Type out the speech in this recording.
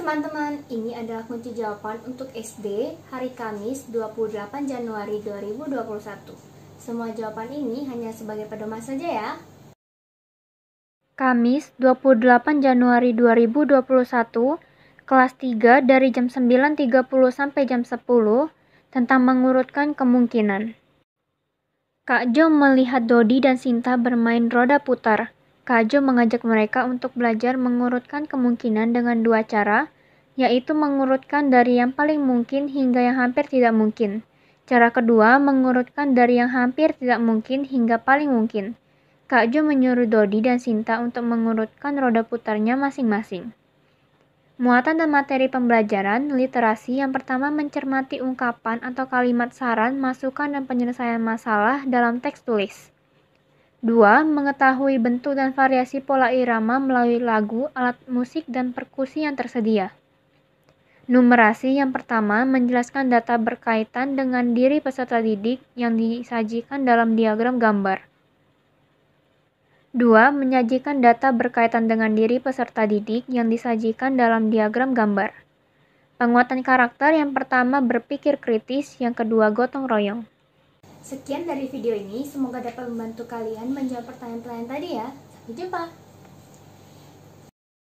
teman-teman, ini adalah kunci jawaban untuk SD hari Kamis 28 Januari 2021. Semua jawaban ini hanya sebagai pedoman saja ya. Kamis 28 Januari 2021, kelas 3 dari jam 9.30 sampai jam 10 tentang mengurutkan kemungkinan. Kak Jo melihat Dodi dan Sinta bermain roda putar. Kajo mengajak mereka untuk belajar mengurutkan kemungkinan dengan dua cara, yaitu mengurutkan dari yang paling mungkin hingga yang hampir tidak mungkin. Cara kedua, mengurutkan dari yang hampir tidak mungkin hingga paling mungkin. Kak Jo menyuruh Dodi dan Sinta untuk mengurutkan roda putarnya masing-masing. Muatan dan materi pembelajaran literasi yang pertama mencermati ungkapan atau kalimat saran, masukan, dan penyelesaian masalah dalam teks tulis. 2. Mengetahui bentuk dan variasi pola irama melalui lagu, alat musik, dan perkusi yang tersedia. Numerasi yang pertama menjelaskan data berkaitan dengan diri peserta didik yang disajikan dalam diagram gambar. 2. Menyajikan data berkaitan dengan diri peserta didik yang disajikan dalam diagram gambar. Penguatan karakter yang pertama berpikir kritis, yang kedua gotong royong. Sekian dari video ini, semoga dapat membantu kalian menjawab pertanyaan-pertanyaan tadi ya. Sampai jumpa!